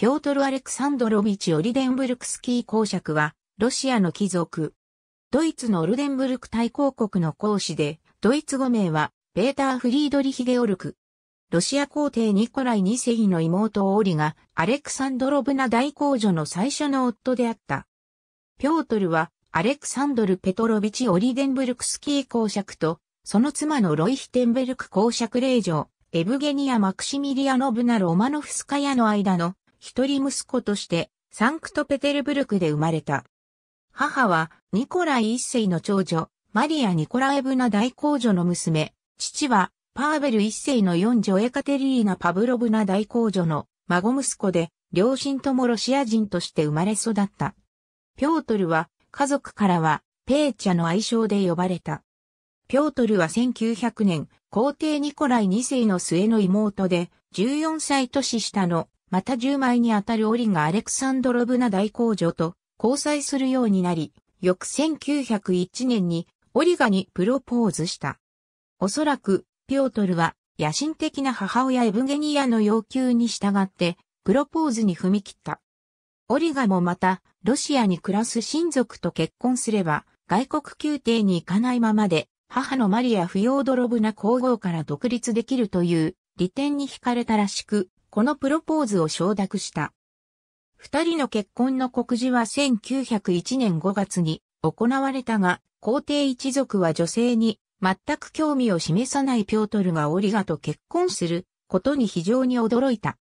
ピョートル・アレクサンドロビチ・オリデンブルクスキー公爵は、ロシアの貴族。ドイツのオルデンブルク大公国の公使で、ドイツ語名は、ベーター・フリードリヒ・ゲオルク。ロシア皇帝ニコライ二世の妹オーリが、アレクサンドロブナ大公女の最初の夫であった。ピョートルは、アレクサンドル・ペトロビチ・オリデンブルクスキー公爵と、その妻のロイヒテンベルク公爵令嬢、エブゲニア・マクシミリアノブナ・ロマノフスカヤの間の一人息子としてサンクトペテルブルクで生まれた。母はニコライ一世の長女、マリア・ニコラエブナ大公女の娘、父はパーベル一世の四女エカテリーナ・パブロブナ大公女の孫息子で、両親ともロシア人として生まれ育った。ピョートルは家族からはペーチャの愛称で呼ばれた。ピョートルは1900年、皇帝ニコライ二世の末の妹で、14歳年下のまた10枚にあたるオリがアレクサンドロブナ大工女と交際するようになり、翌1901年にオリガにプロポーズした。おそらく、ピオトルは野心的な母親エブゲニアの要求に従って、プロポーズに踏み切った。オリガもまた、ロシアに暮らす親族と結婚すれば、外国宮廷に行かないままで、母のマリア・フ要ードロブナ皇后から独立できるという利点に惹かれたらしく、このプロポーズを承諾した。二人の結婚の告示は1901年5月に行われたが、皇帝一族は女性に全く興味を示さないピョートルがオリガと結婚することに非常に驚いた。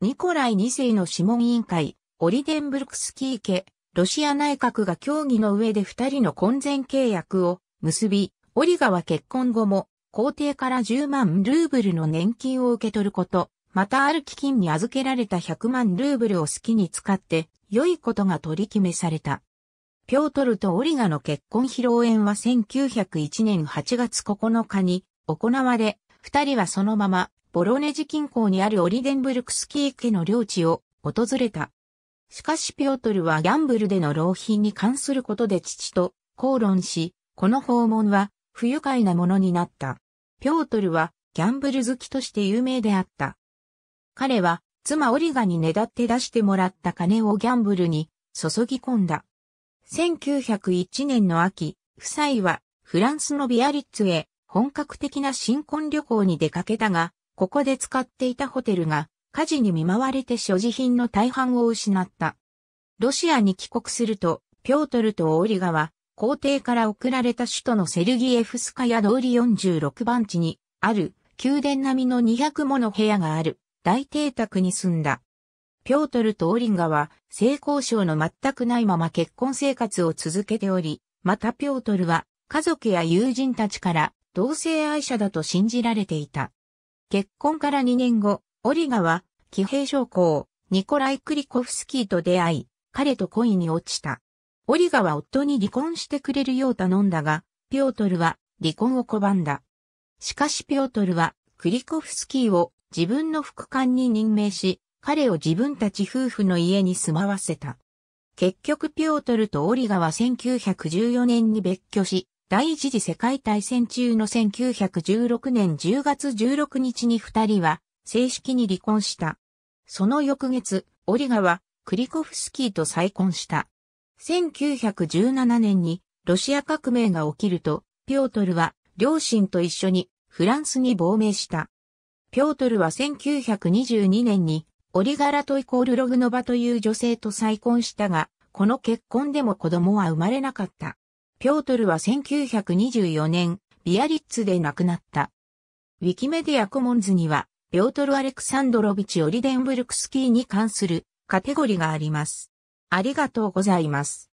ニコライ2世の諮問委員会、オリデンブルクスキー家、ロシア内閣が協議の上で二人の婚前契約を結び、オリガは結婚後も皇帝から10万ルーブルの年金を受け取ること、またある基金に預けられた100万ルーブルを好きに使って、良いことが取り決めされた。ピョートルとオリガの結婚披露宴は1901年8月9日に行われ、二人はそのままボロネジ近郊にあるオリデンブルクスキー家の領地を訪れた。しかしピョートルはギャンブルでの浪費に関することで父と口論し、この訪問は不愉快なものになった。ピョートルはギャンブル好きとして有名であった。彼は妻オリガにねだって出してもらった金をギャンブルに注ぎ込んだ。1901年の秋、夫妻はフランスのビアリッツへ本格的な新婚旅行に出かけたが、ここで使っていたホテルが火事に見舞われて所持品の大半を失った。ロシアに帰国すると、ピョートルとオリガは皇帝から送られた首都のセルギエフスカヤ通り46番地にある宮殿並みの200もの部屋がある。大邸宅に住んだ。ピョートルとオリンガは性交渉の全くないまま結婚生活を続けており、またピョートルは家族や友人たちから同性愛者だと信じられていた。結婚から2年後、オリガは騎兵将校ニコライ・クリコフスキーと出会い、彼と恋に落ちた。オリガは夫に離婚してくれるよう頼んだが、ピョートルは離婚を拒んだ。しかしピョートルはクリコフスキーを自分の副官に任命し、彼を自分たち夫婦の家に住まわせた。結局ピョートルとオリガは1914年に別居し、第一次世界大戦中の1916年10月16日に二人は正式に離婚した。その翌月、オリガはクリコフスキーと再婚した。1917年にロシア革命が起きると、ピョートルは両親と一緒にフランスに亡命した。ピョートルは1922年に、オリガラトイコールログノバという女性と再婚したが、この結婚でも子供は生まれなかった。ピョートルは1924年、ビアリッツで亡くなった。ウィキメディアコモンズには、ピョートル・アレクサンドロビチ・オリデンブルクスキーに関するカテゴリーがあります。ありがとうございます。